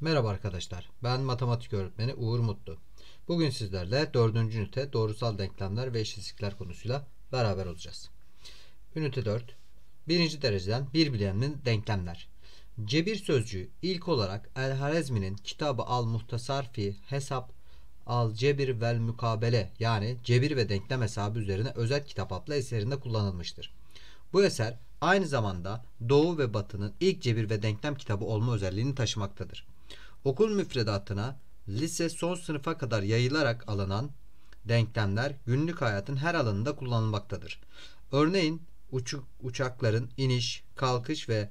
Merhaba arkadaşlar. Ben matematik öğretmeni Uğur Mutlu. Bugün sizlerle 4. ünite doğrusal denklemler ve eşitsizlikler konusuyla beraber olacağız. Ünite 4. 1. dereceden bir bilenin denklemler. Cebir sözcüğü ilk olarak El Harezmi'nin kitabı Al Muhtasar fi Hesap Al Cebir vel Mukabele yani cebir ve denklem hesabı üzerine özet kitap adlı eserinde kullanılmıştır. Bu eser aynı zamanda Doğu ve Batı'nın ilk cebir ve denklem kitabı olma özelliğini taşımaktadır. Okul müfredatına lise son sınıfa kadar yayılarak alınan denklemler günlük hayatın her alanında kullanılmaktadır. Örneğin uçuk, uçakların iniş, kalkış ve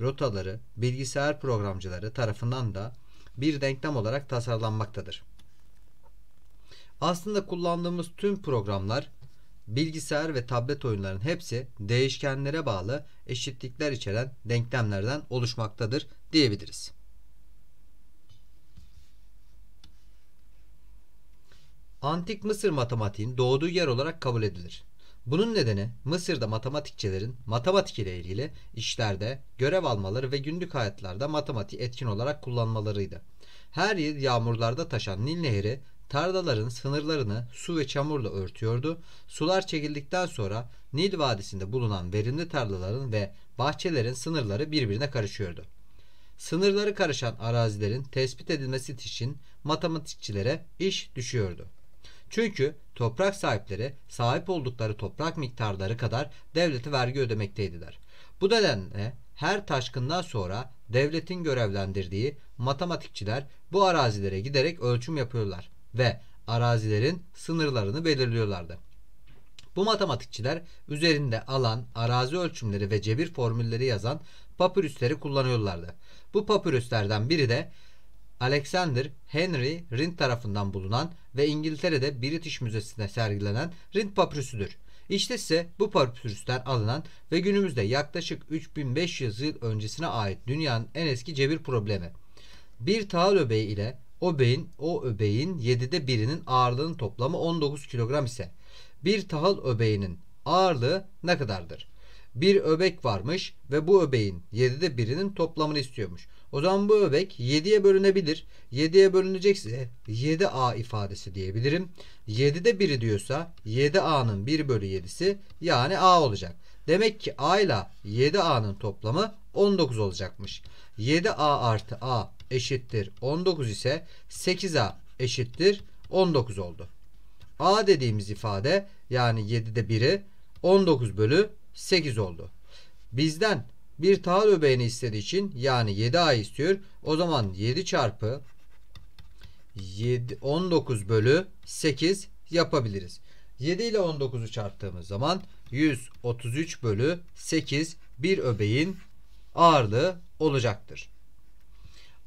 rotaları bilgisayar programcıları tarafından da bir denklem olarak tasarlanmaktadır. Aslında kullandığımız tüm programlar, bilgisayar ve tablet oyunların hepsi değişkenlere bağlı eşitlikler içeren denklemlerden oluşmaktadır diyebiliriz. Antik Mısır matematiğin doğduğu yer olarak kabul edilir. Bunun nedeni Mısır'da matematikçilerin matematik ile ilgili işlerde görev almaları ve günlük hayatlarda matematiği etkin olarak kullanmalarıydı. Her yıl yağmurlarda taşan Nil Nehri tarlaların sınırlarını su ve çamurla örtüyordu. Sular çekildikten sonra Nil Vadisi'nde bulunan verimli tarlaların ve bahçelerin sınırları birbirine karışıyordu. Sınırları karışan arazilerin tespit edilmesi için matematikçilere iş düşüyordu. Çünkü toprak sahipleri sahip oldukları toprak miktarları kadar devlete vergi ödemekteydiler. Bu nedenle her taşkından sonra devletin görevlendirdiği matematikçiler bu arazilere giderek ölçüm yapıyorlar ve arazilerin sınırlarını belirliyorlardı. Bu matematikçiler üzerinde alan, arazi ölçümleri ve cebir formülleri yazan papürüsleri kullanıyorlardı. Bu papürüslerden biri de Alexander Henry Rind tarafından bulunan ve İngiltere'de British Müzesi'nde sergilenen Rind papürüsüdür. İşte size bu papürüsten alınan ve günümüzde yaklaşık 3500 yıl öncesine ait dünyanın en eski cebir problemi. Bir tahıl öbeği ile o beyin o öbeğin 7'de birinin ağırlığının toplamı 19 kilogram ise bir tahıl öbeğinin ağırlığı ne kadardır? Bir öbek varmış ve bu öbeğin 7'de birinin toplamını istiyormuş. O zaman bu öbek 7'ye bölünebilir. 7'ye bölünecekse 7a ifadesi diyebilirim. 7'de biri diyorsa 7a'nın 1 bölü 7'si yani a olacak. Demek ki a ile 7a'nın toplamı 19 olacakmış. 7a artı a eşittir 19 ise 8a eşittir 19 oldu. a dediğimiz ifade yani 7'de biri 19 bölü 8 oldu. Bizden bir taal öbeğini istediği için yani 7 ay istiyor. O zaman 7 çarpı 7, 19 bölü 8 yapabiliriz. 7 ile 19'u çarptığımız zaman 133 bölü 8 bir öbeğin ağırlığı olacaktır.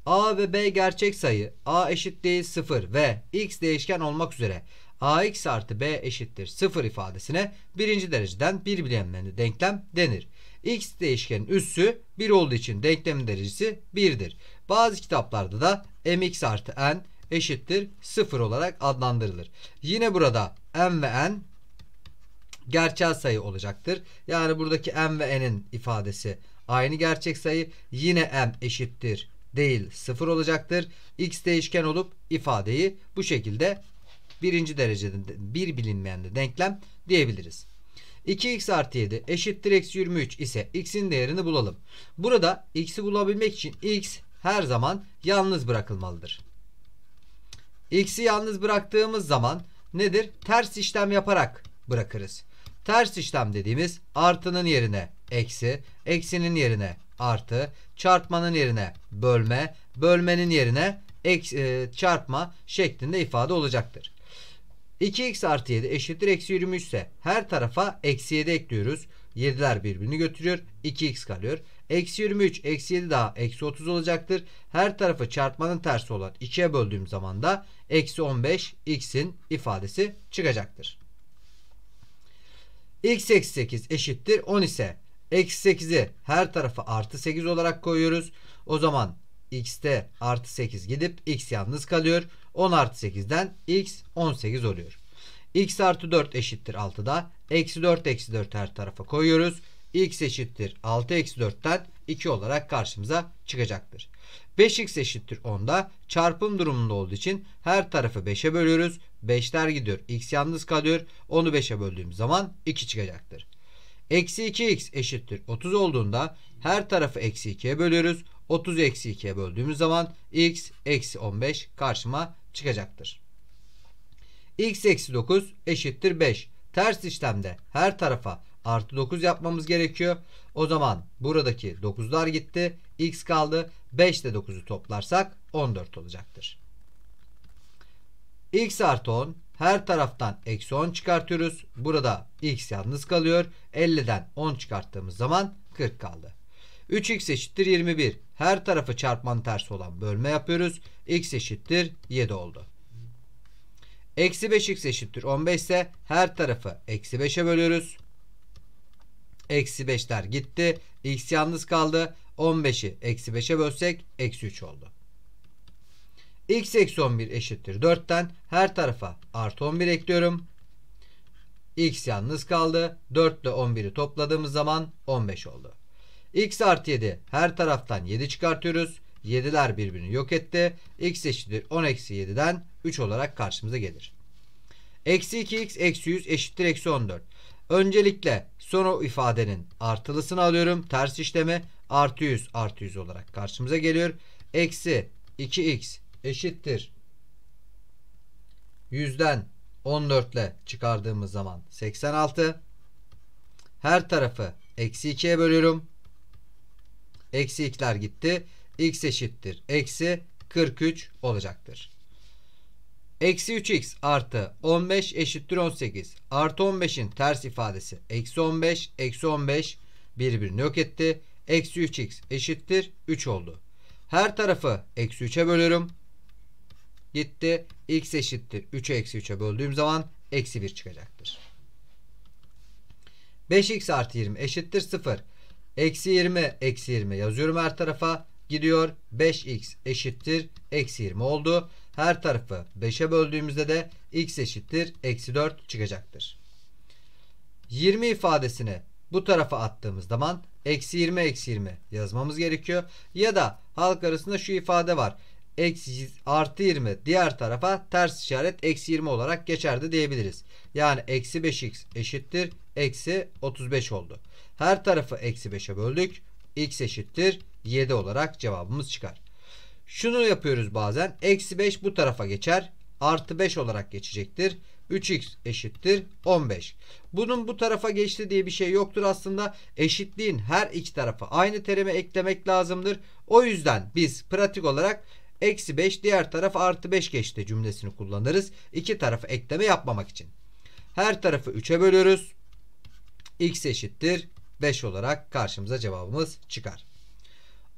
A ve B gerçek sayı A eşit değil 0 ve X değişken olmak üzere AX artı B eşittir 0 ifadesine birinci dereceden bir bilinmeyenli denklem denir. X değişkenin üssü 1 olduğu için denklemin derecesi 1'dir. Bazı kitaplarda da mx artı n eşittir 0 olarak adlandırılır. Yine burada m ve n gerçel sayı olacaktır. Yani buradaki m ve n'in ifadesi aynı gerçek sayı. Yine m eşittir değil 0 olacaktır. X değişken olup ifadeyi bu şekilde birinci derecede bir bilinmeyen de denklem diyebiliriz. 2x artı 7 eşittir eksi 23 ise x'in değerini bulalım. Burada x'i bulabilmek için x her zaman yalnız bırakılmalıdır. X'i yalnız bıraktığımız zaman nedir? Ters işlem yaparak bırakırız. Ters işlem dediğimiz artının yerine eksi, eksinin yerine artı, çarpmanın yerine bölme, bölmenin yerine ek, e, çarpma şeklinde ifade olacaktır. 2x artı 7 eşittir eksi 23 ise her tarafa eksi 7 ekliyoruz. 7'ler birbirini götürüyor. 2x kalıyor. Eksi 23 eksi 7 daha eksi 30 olacaktır. Her tarafı çarpmanın tersi olan 2'ye böldüğüm zaman da eksi 15 x'in ifadesi çıkacaktır. x eksi 8 eşittir 10 ise eksi 8'i her tarafa artı 8 olarak koyuyoruz. O zaman x'te artı 8 gidip x yalnız kalıyor. 10 artı 8'den x 18 oluyor. x artı 4 eşittir 6'da. Eksi 4 eksi 4 her tarafa koyuyoruz. x eşittir 6 eksi 4'ten 2 olarak karşımıza çıkacaktır. 5x eşittir 10'da çarpım durumunda olduğu için her tarafı 5'e bölüyoruz. 5'ler gidiyor. x yalnız kalıyor. Onu 5'e böldüğümüz zaman 2 çıkacaktır. Eksi 2x eşittir 30 olduğunda her tarafı eksi 2'ye bölüyoruz. 30 eksi 2'ye böldüğümüz zaman x eksi 15 karşıma çıkacaktır. x eksi 9 eşittir 5. Ters işlemde her tarafa artı 9 yapmamız gerekiyor. O zaman buradaki 9'lar gitti. x kaldı. 5 ile 9'u toplarsak 14 olacaktır. x artı 10 her taraftan eksi 10 çıkartıyoruz. Burada x yalnız kalıyor. 50'den 10 çıkarttığımız zaman 40 kaldı. 3x eşittir 21. Her tarafı çarpmanın tersi olan bölme yapıyoruz. x eşittir 7 oldu. Eksi 5x eşittir 15 ise her tarafı eksi 5'e bölüyoruz. Eksi 5'ler gitti. x yalnız kaldı. 15'i eksi 5'e bölsek eksi 3 oldu. x eksi 11 eşittir 4'ten her tarafa artı 11 ekliyorum. x yalnız kaldı. 4 ile 11'i topladığımız zaman 15 oldu. X artı 7 her taraftan 7 çıkartıyoruz. 7'ler birbirini yok etti. X eşittir 10 eksi 7'den 3 olarak karşımıza gelir. Eksi 2x eksi 100 eşittir eksi 14. Öncelikle son o ifadenin artılısını alıyorum. Ters işlemi artı 100 artı 100 olarak karşımıza geliyor. Eksi 2x eşittir 100'den 14 ile çıkardığımız zaman 86. Her tarafı eksi 2'ye bölüyorum. Eksi 2'ler gitti. X eşittir. Eksi 43 olacaktır. Eksi 3x artı 15 eşittir 18. Artı 15'in ters ifadesi eksi 15. Eksi 15 birbirini yok etti. Eksi 3x eşittir 3 oldu. Her tarafı eksi 3'e bölüyorum. Gitti. x eşittir 3'e eksi 3'e böldüğüm zaman eksi 1 çıkacaktır. 5x artı 20 eşittir 0. Eksi 20 eksi 20 yazıyorum her tarafa. Gidiyor 5x eşittir eksi 20 oldu. Her tarafı 5'e böldüğümüzde de x eşittir eksi 4 çıkacaktır. 20 ifadesini bu tarafa attığımız zaman eksi 20 eksi 20 yazmamız gerekiyor. Ya da halk arasında şu ifade var. Eksi artı 20 diğer tarafa ters işaret eksi 20 olarak geçerdi diyebiliriz. Yani eksi 5x eşittir eksi 35 oldu. Her tarafı eksi 5'e böldük. X eşittir 7 olarak cevabımız çıkar. Şunu yapıyoruz bazen. Eksi 5 bu tarafa geçer. Artı 5 olarak geçecektir. 3x eşittir 15. Bunun bu tarafa geçti diye bir şey yoktur aslında. Eşitliğin her iki tarafı aynı terime eklemek lazımdır. O yüzden biz pratik olarak eksi 5 diğer taraf artı 5 geçti cümlesini kullanırız. İki tarafı ekleme yapmamak için. Her tarafı 3'e bölüyoruz. x eşittir 5 olarak karşımıza cevabımız çıkar.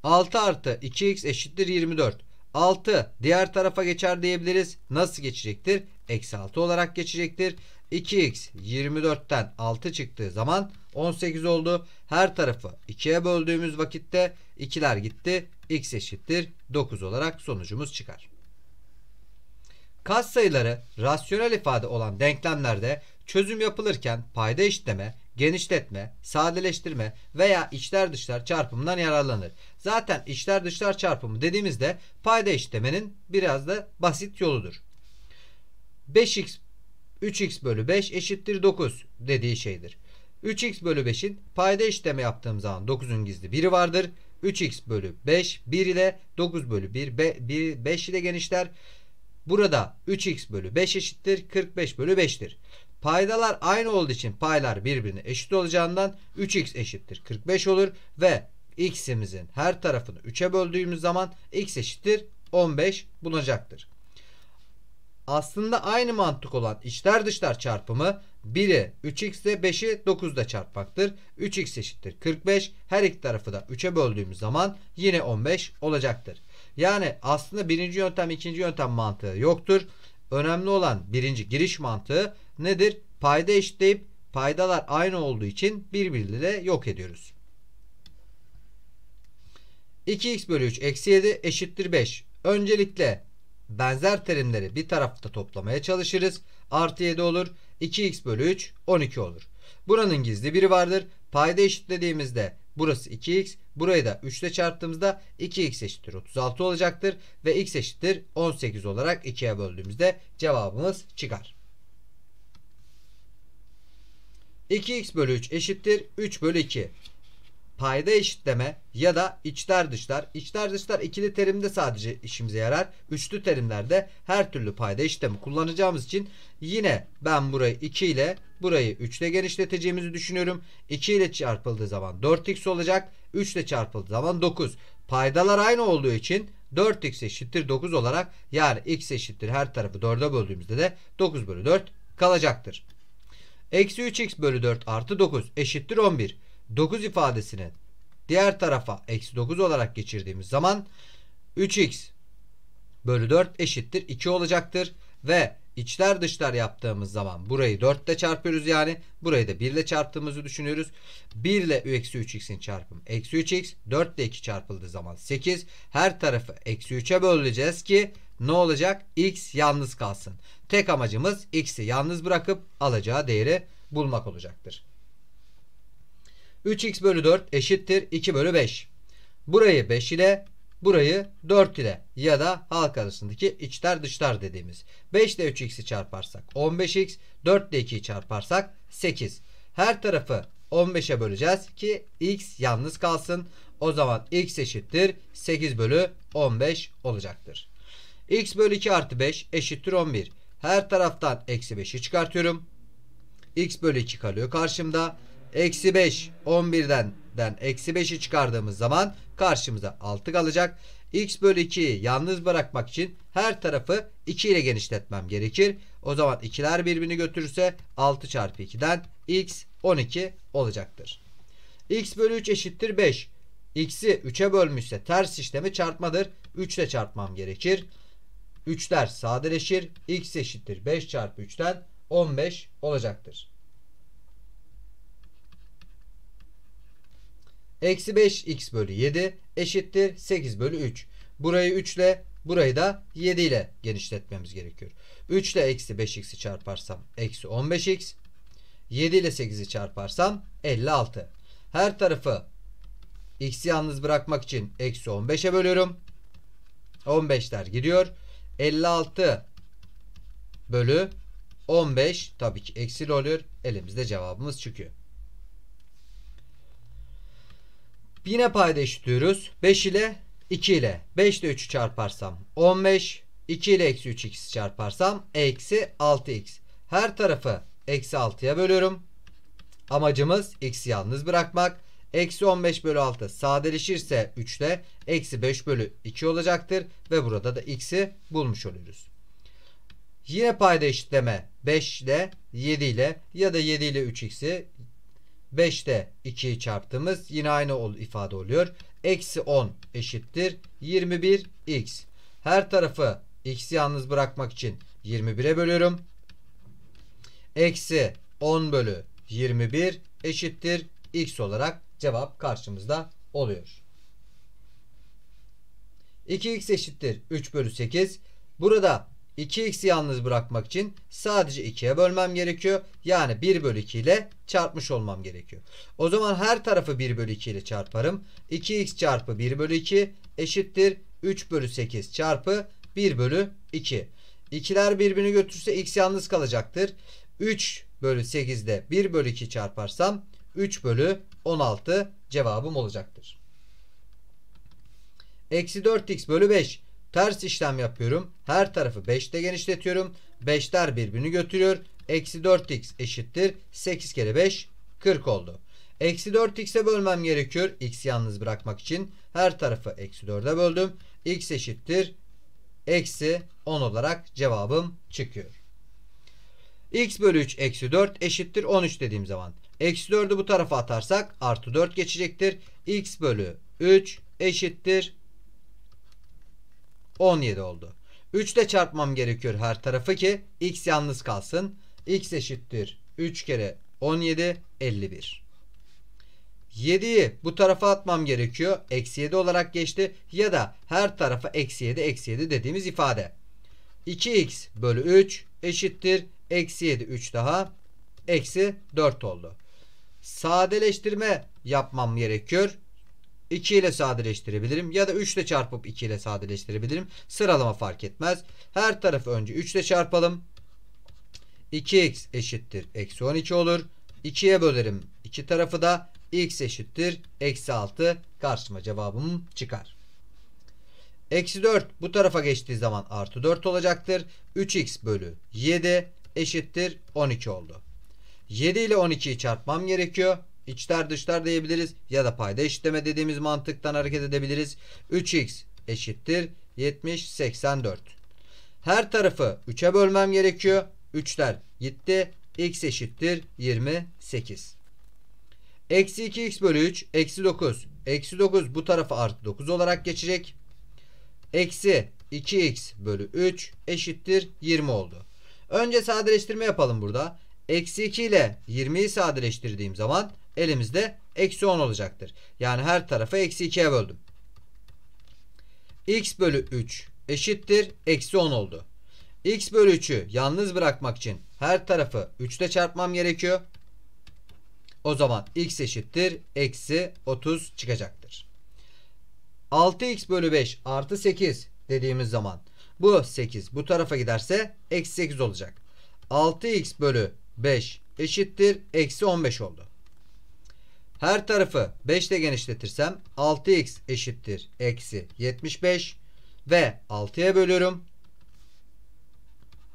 6 artı 2x eşittir 24. 6 diğer tarafa geçer diyebiliriz. Nasıl geçecektir? Eksi 6 olarak geçecektir. 2x 24'ten 6 çıktığı zaman 18 oldu. Her tarafı 2'ye böldüğümüz vakitte 2'ler gitti. x eşittir 9 olarak sonucumuz çıkar. Kas sayıları rasyonel ifade olan denklemlerde çözüm yapılırken payda işleme genişletme, sadeleştirme veya içler dışlar çarpımından yararlanır. Zaten içler dışlar çarpımı dediğimizde payda eşitlemenin biraz da basit yoludur. 5x 3x bölü 5 eşittir 9 dediği şeydir. 3x bölü 5'in payda işlemi yaptığım zaman 9'un gizli 1'i vardır. 3x bölü 5 1 ile 9 bölü 1, 5 ile genişler. Burada 3x bölü 5 eşittir 45 bölü 5'tir. Paydalar aynı olduğu için paylar birbirine eşit olacağından 3x eşittir 45 olur ve x'imizin her tarafını 3'e böldüğümüz zaman x eşittir 15 bulunacaktır. Aslında aynı mantık olan içler dışlar çarpımı 1'i 3x ile 5'i 9'da çarpmaktır. 3x eşittir 45. Her iki tarafı da 3'e böldüğümüz zaman yine 15 olacaktır. Yani aslında birinci yöntem ikinci yöntem mantığı yoktur. Önemli olan birinci giriş mantığı nedir? Payda eşitleyip paydalar aynı olduğu için birbiriyle yok ediyoruz. 2x bölü 3 eksi 7 eşittir 5. Öncelikle benzer terimleri bir tarafta toplamaya çalışırız. Artı 7 olur. 2x bölü 3 12 olur. Buranın gizli biri vardır. Payda eşitlediğimizde burası 2x. Burayı da 3 ile çarptığımızda 2x eşittir 36 olacaktır. Ve x eşittir 18 olarak 2'ye böldüğümüzde cevabımız çıkar. 2x bölü 3 eşittir 3 bölü 2. Payda eşitleme ya da içler dışlar. İçler dışlar ikili terimde sadece işimize yarar. Üçlü terimlerde her türlü payda eşitleme kullanacağımız için yine ben burayı 2 ile burayı 3 ile genişleteceğimizi düşünüyorum. 2 ile çarpıldığı zaman 4x olacak. 3 ile çarpıldığı zaman 9. Paydalar aynı olduğu için 4x eşittir 9 olarak yani x eşittir her tarafı 4'e böldüğümüzde de 9 bölü 4 kalacaktır. Eksi 3x bölü 4 artı 9 eşittir 11. 9 ifadesini diğer tarafa eksi 9 olarak geçirdiğimiz zaman 3x bölü 4 eşittir 2 olacaktır. Ve içler dışlar yaptığımız zaman burayı 4 ile çarpıyoruz yani. Burayı da 1 ile çarptığımızı düşünüyoruz. 1 ile eksi 3x'in çarpımı eksi 3x. 4 ile 2 çarpıldığı zaman 8. Her tarafı eksi 3'e böleceğiz ki ne olacak? X yalnız kalsın. Tek amacımız X'i yalnız bırakıp alacağı değeri bulmak olacaktır. 3x bölü 4 eşittir 2 bölü 5. Burayı 5 ile burayı 4 ile ya da halk arasındaki içler dışlar dediğimiz 5 ile 3x'i çarparsak 15x 4 ile 2'yi çarparsak 8. Her tarafı 15'e böleceğiz ki x yalnız kalsın. O zaman x eşittir 8 bölü 15 olacaktır. X bölü 2 artı 5 eşittir 11. Her taraftan eksi 5'i çıkartıyorum. X bölü 2 kalıyor karşımda. Eksi 5 11'den eksi 5'i çıkardığımız zaman karşımıza 6 kalacak. X bölü 2'yi yalnız bırakmak için her tarafı 2 ile genişletmem gerekir. O zaman ikiler birbirini götürürse 6 çarpı 2'den X 12 olacaktır. X bölü 3 eşittir 5. X'i 3'e bölmüşse ters işlemi çarpmadır. 3 ile çarpmam gerekir. 3'ler sadeleşir. X eşittir 5 çarpı 3'ten 15 olacaktır. Eksi 5x bölü 7 eşittir 8 bölü 3. Burayı 3 ile burayı da 7 ile genişletmemiz gerekiyor. 3 ile eksi 5x'i çarparsam eksi 15x. 7 ile 8'i çarparsam 56. Her tarafı x'i yalnız bırakmak için eksi 15'e bölüyorum. 15'ler gidiyor. 56 bölü 15 tabii ki eksil olur. Elimizde cevabımız çıkıyor. Yine payda eşitliyoruz. 5 ile 2 ile 5 ile 3'ü çarparsam 15 2 ile eksi 3 x'i çarparsam eksi 6 x. Her tarafı eksi 6'ya bölüyorum. Amacımız x'i yalnız bırakmak. Eksi 15 bölü 6 sadeleşirse 3 ile eksi 5 bölü 2 olacaktır. Ve burada da x'i bulmuş oluyoruz. Yine payda eşitleme 5 ile 7 ile ya da 7 ile 3x'i 5 ile 2'yi çarptığımız yine aynı ifade oluyor. Eksi 10 eşittir 21x. Her tarafı x'i yalnız bırakmak için 21'e bölüyorum. Eksi 10 bölü 21 eşittir x olarak cevap karşımızda oluyor. 2x eşittir 3 bölü 8. Burada 2x'i yalnız bırakmak için sadece 2'ye bölmem gerekiyor. Yani 1 bölü 2 ile çarpmış olmam gerekiyor. O zaman her tarafı 1 bölü 2 ile çarparım. 2x çarpı 1 bölü 2 eşittir 3 bölü 8 çarpı 1 bölü 2. 2'ler birbirini götürse x yalnız kalacaktır. 3 bölü 8'de 1 bölü 2 çarparsam 3 bölü 16 cevabım olacaktır. Eksi 4x bölü 5 ters işlem yapıyorum. Her tarafı 5'te genişletiyorum. 5'ler birbirini götürüyor. Eksi 4x eşittir. 8 kere 5 40 oldu. Eksi 4x'e bölmem gerekiyor. X yalnız bırakmak için her tarafı eksi 4'e böldüm. X eşittir. Eksi 10 olarak cevabım çıkıyor. X bölü 3 eksi 4 eşittir 13 dediğim zaman. Eksi 4'ü bu tarafa atarsak artı 4 geçecektir. X bölü 3 eşittir 17 oldu. 3 ile çarpmam gerekiyor her tarafı ki x yalnız kalsın. x eşittir 3 kere 17 51. 7'yi bu tarafa atmam gerekiyor. Eksi 7 olarak geçti. Ya da her tarafa eksi 7 eksi 7 dediğimiz ifade. 2x bölü 3 eşittir. Eksi 7 3 daha. Eksi 4 oldu sadeleştirme yapmam gerekiyor. 2 ile sadeleştirebilirim ya da 3 ile çarpıp 2 ile sadeleştirebilirim. Sıralama fark etmez. Her tarafı önce 3 ile çarpalım. 2x eşittir eksi 12 olur. 2'ye bölerim iki tarafı da x eşittir eksi 6 karşıma cevabım çıkar. Eksi 4 bu tarafa geçtiği zaman artı 4 olacaktır. 3x bölü 7 eşittir 12 oldu. 7 ile 12'yi çarpmam gerekiyor. İçler dışlar diyebiliriz ya da payda eşitleme dediğimiz mantıktan hareket edebiliriz. 3x eşittir 70 84. Her tarafı 3'e bölmem gerekiyor. 3'ler gitti. x eşittir 28. Eksi 2x bölü 3 eksi 9. Eksi 9 bu tarafı artı 9 olarak geçecek. Eksi 2x bölü 3 eşittir 20 oldu. Önce sadeleştirme yapalım burada eksi 2 ile 20'yi sadeleştirdiğim zaman elimizde eksi 10 olacaktır. Yani her tarafı eksi 2'ye böldüm. x bölü 3 eşittir eksi 10 oldu. x bölü 3'ü yalnız bırakmak için her tarafı 3 ile çarpmam gerekiyor. O zaman x eşittir eksi 30 çıkacaktır. 6x bölü 5 artı 8 dediğimiz zaman bu 8 bu tarafa giderse eksi 8 olacak. 6x bölü 5 eşittir eksi 15 oldu. Her tarafı 5 ile genişletirsem 6x eşittir eksi 75 ve 6'ya bölüyorum.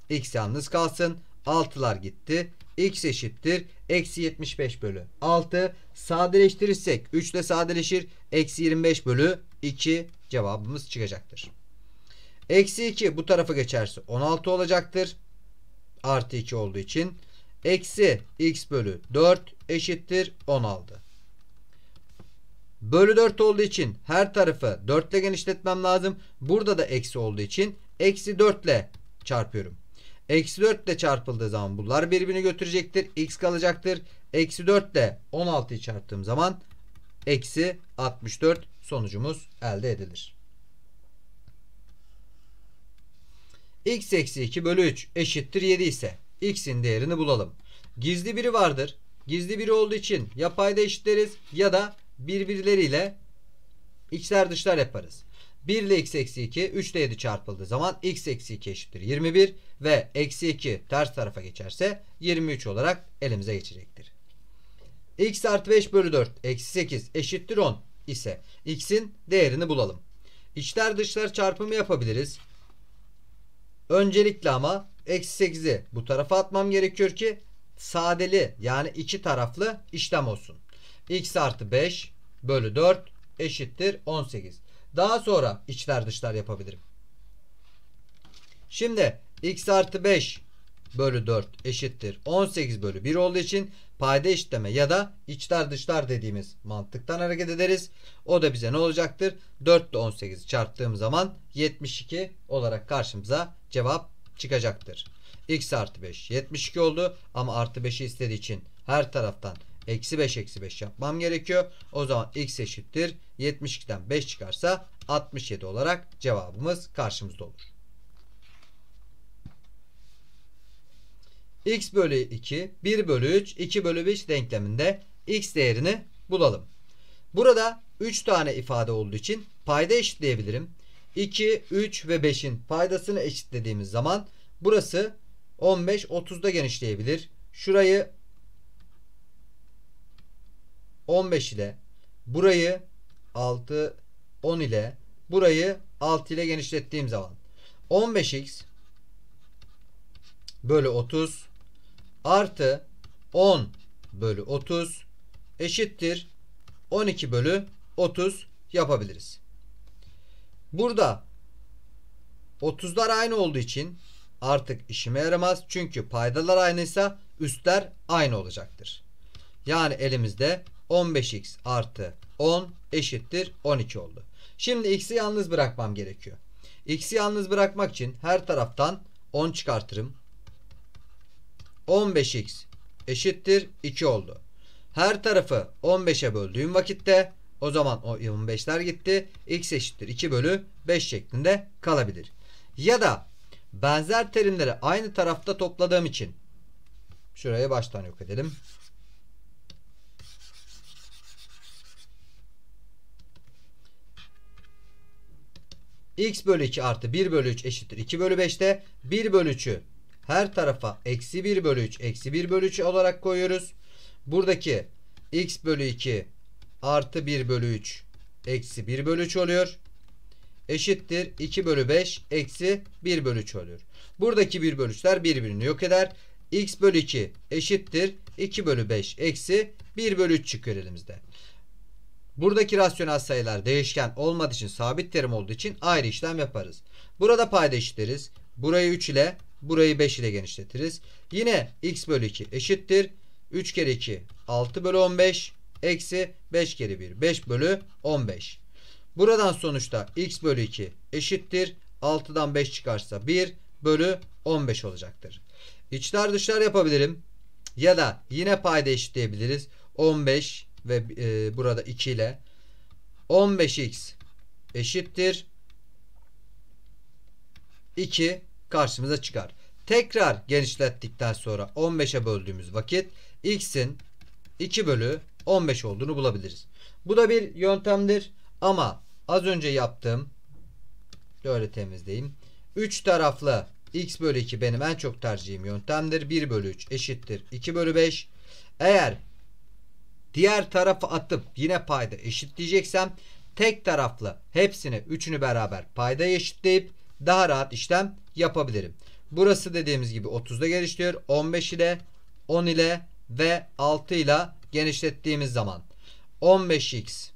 x yalnız kalsın. 6'lar gitti. x eşittir eksi 75 bölü 6. Sadeleştirirsek 3 ile sadeleşir. Eksi 25 bölü 2 cevabımız çıkacaktır. Eksi 2 bu tarafa geçerse 16 olacaktır. Artı 2 olduğu için eksi x bölü 4 eşittir 16. Bölü 4 olduğu için her tarafı 4 ile genişletmem lazım. Burada da eksi olduğu için eksi 4 ile çarpıyorum. Eksi 4 ile çarpıldığı zaman bunlar birbirini götürecektir. X kalacaktır. Eksi 4 ile 16'yı çarptığım zaman eksi 64 sonucumuz elde edilir. X eksi 2 bölü 3 eşittir 7 ise x'in değerini bulalım. Gizli biri vardır. Gizli biri olduğu için ya payda eşitleriz ya da birbirleriyle x'ler dışlar yaparız. 1 ile x eksi 2 3 ile 7 çarpıldığı zaman x eksi 2 eşittir 21 ve eksi 2 ters tarafa geçerse 23 olarak elimize geçecektir. x artı 5 bölü 4 eksi 8 eşittir 10 ise x'in değerini bulalım. İçler dışlar çarpımı yapabiliriz. Öncelikle ama Eksi 8'i bu tarafa atmam gerekiyor ki sadeli yani iki taraflı işlem olsun. X artı 5 bölü 4 eşittir 18. Daha sonra içler dışlar yapabilirim. Şimdi x artı 5 bölü 4 eşittir 18 bölü 1 olduğu için payda eşitleme ya da içler dışlar dediğimiz mantıktan hareket ederiz. O da bize ne olacaktır? 4 ile 18'i çarptığım zaman 72 olarak karşımıza cevap çıkacaktır. X artı 5 72 oldu. Ama artı 5'i istediği için her taraftan eksi 5 eksi 5 yapmam gerekiyor. O zaman X eşittir. 72'den 5 çıkarsa 67 olarak cevabımız karşımızda olur. x bölü 2, 1 bölü 3, 2 bölü 5 denkleminde x değerini bulalım. Burada 3 tane ifade olduğu için payda eşitleyebilirim. 2, 3 ve 5'in paydasını eşitlediğimiz zaman burası 15, 30'da genişleyebilir. Şurayı 15 ile burayı 6, 10 ile burayı 6 ile genişlettiğim zaman 15x bölü 30 artı 10 bölü 30 eşittir 12 bölü 30 yapabiliriz. Burada 30'lar aynı olduğu için artık işime yaramaz. Çünkü paydalar aynıysa üstler aynı olacaktır. Yani elimizde 15x artı 10 eşittir 12 oldu. Şimdi x'i yalnız bırakmam gerekiyor. X'i yalnız bırakmak için her taraftan 10 çıkartırım. 15x eşittir 2 oldu. Her tarafı 15'e böldüğüm vakitte o zaman o 25'ler gitti. X eşittir 2 bölü 5 şeklinde kalabilir. Ya da benzer terimleri aynı tarafta topladığım için şuraya baştan yok edelim. x bölü 2 artı 1 bölü 3 eşittir 2 bölü 5'te 1 bölü 3'ü her tarafa eksi 1 bölü 3 eksi 1 bölü 3 olarak koyuyoruz. Buradaki x bölü 2 artı 1 bölü 3 eksi 1 bölü 3 oluyor. Eşittir 2 bölü 5 eksi 1 bölü 3 oluyor. Buradaki 1 bölü 3'ler birbirini yok eder. x bölü 2 eşittir 2 bölü 5 eksi 1 bölü 3 çıkıyor elimizde. Buradaki rasyonel sayılar değişken olmadığı için sabit terim olduğu için ayrı işlem yaparız. Burada payda eşitleriz. Burayı 3 ile burayı 5 ile genişletiriz. Yine x bölü 2 eşittir. 3 kere 2 6 bölü 15 Eksi 5 kere 1. 5 bölü 15. Buradan sonuçta x bölü 2 eşittir. 6'dan 5 çıkarsa 1 bölü 15 olacaktır. İçler dışlar yapabilirim. Ya da yine payda eşitleyebiliriz. 15 ve e, burada 2 ile 15x eşittir. 2 karşımıza çıkar. Tekrar genişlettikten sonra 15'e böldüğümüz vakit x'in 2 bölü 15 olduğunu bulabiliriz. Bu da bir yöntemdir ama az önce yaptığım böyle temizleyeyim. 3 taraflı x bölü 2 benim en çok tercihim yöntemdir. 1 bölü 3 eşittir 2 bölü 5. Eğer diğer tarafı atıp yine payda eşitleyeceksem tek taraflı hepsini üçünü beraber payda eşitleyip daha rahat işlem yapabilirim. Burası dediğimiz gibi 30'da geliştiriyor. 15 ile 10 ile ve 6 ile genişlettiğimiz zaman 15x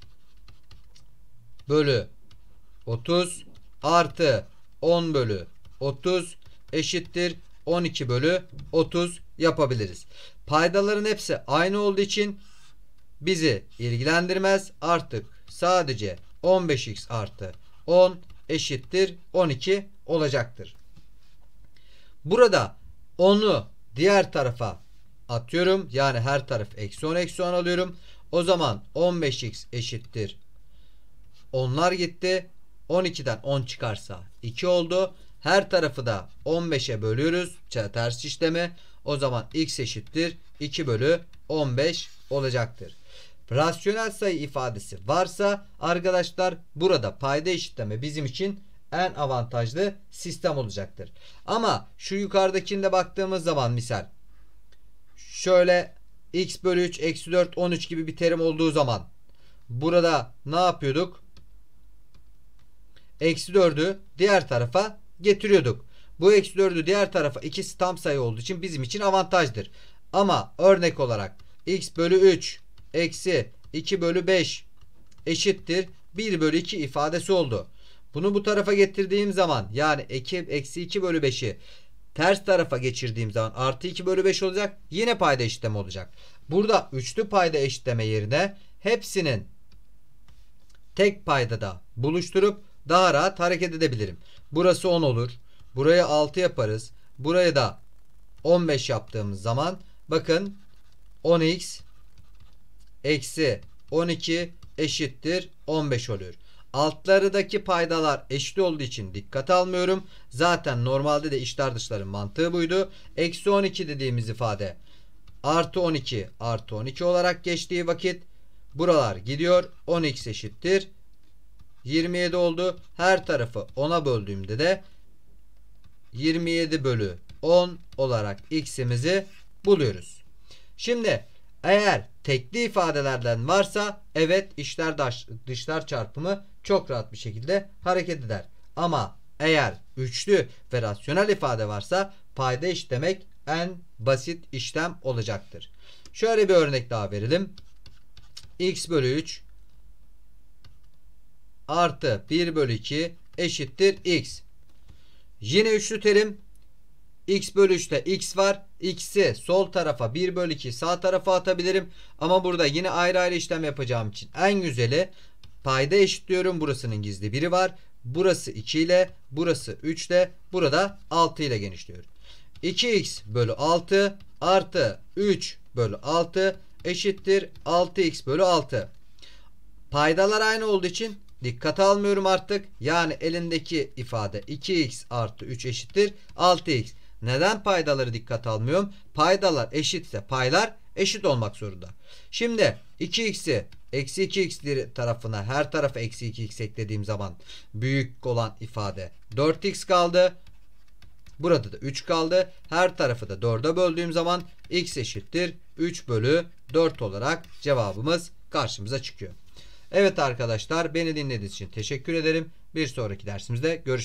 bölü 30 artı 10 bölü 30 eşittir 12 bölü 30 yapabiliriz. Paydaların hepsi aynı olduğu için bizi ilgilendirmez. Artık sadece 15x artı 10 eşittir 12 olacaktır. Burada 10'u diğer tarafa atıyorum. Yani her taraf eksi 10 eksi 10 alıyorum. O zaman 15x eşittir. Onlar gitti. 12'den 10 çıkarsa 2 oldu. Her tarafı da 15'e bölüyoruz. Ters işlemi. O zaman x eşittir 2 bölü 15 olacaktır. Rasyonel sayı ifadesi varsa arkadaşlar burada payda eşitleme bizim için en avantajlı sistem olacaktır. Ama şu yukarıdakinde baktığımız zaman misal şöyle x bölü 3 eksi 4 13 gibi bir terim olduğu zaman burada ne yapıyorduk? Eksi 4'ü diğer tarafa getiriyorduk. Bu eksi 4'ü diğer tarafa ikisi tam sayı olduğu için bizim için avantajdır. Ama örnek olarak x bölü 3 eksi 2 bölü 5 eşittir 1 bölü 2 ifadesi oldu. Bunu bu tarafa getirdiğim zaman yani 2, eksi 2 bölü 5'i ters tarafa geçirdiğim zaman artı 2 bölü 5 olacak. Yine payda eşitleme olacak. Burada üçlü payda eşitleme yerine hepsinin tek payda da buluşturup daha rahat hareket edebilirim. Burası 10 olur. Buraya 6 yaparız. Buraya da 15 yaptığımız zaman bakın 10x eksi 12 eşittir 15 oluyor. Altlarıdaki paydalar eşit olduğu için dikkat almıyorum. Zaten normalde de işler dışların mantığı buydu. Eksi 12 dediğimiz ifade artı 12 artı 12 olarak geçtiği vakit buralar gidiyor. 10x eşittir. 27 oldu. Her tarafı 10'a böldüğümde de 27 bölü 10 olarak x'imizi buluyoruz. Şimdi eğer tekli ifadelerden varsa evet işler dışlar çarpımı çok rahat bir şekilde hareket eder. Ama eğer üçlü ve rasyonel ifade varsa payda işlemek en basit işlem olacaktır. Şöyle bir örnek daha verelim. x bölü 3 artı 1 bölü 2 eşittir x. Yine üçlü terim x bölü 3'te x var. X'i sol tarafa 1 bölü 2 sağ tarafa atabilirim. Ama burada yine ayrı ayrı işlem yapacağım için en güzeli Payda eşitliyorum. Burasının gizli biri var. Burası 2 ile, burası 3 ile, burada 6 ile genişliyorum. 2x bölü 6 artı 3 bölü 6 eşittir 6x bölü 6. Paydalar aynı olduğu için dikkate almıyorum artık. Yani elindeki ifade 2x artı 3 eşittir 6x. Neden paydaları dikkate almıyorum? Paydalar eşitse paylar eşit olmak zorunda. Şimdi 2x'i Eksi 2x tarafına her tarafa eksi 2x eklediğim zaman büyük olan ifade 4x kaldı. Burada da 3 kaldı. Her tarafı da 4'e böldüğüm zaman x eşittir 3 bölü 4 olarak cevabımız karşımıza çıkıyor. Evet arkadaşlar beni dinlediğiniz için teşekkür ederim. Bir sonraki dersimizde görüşmek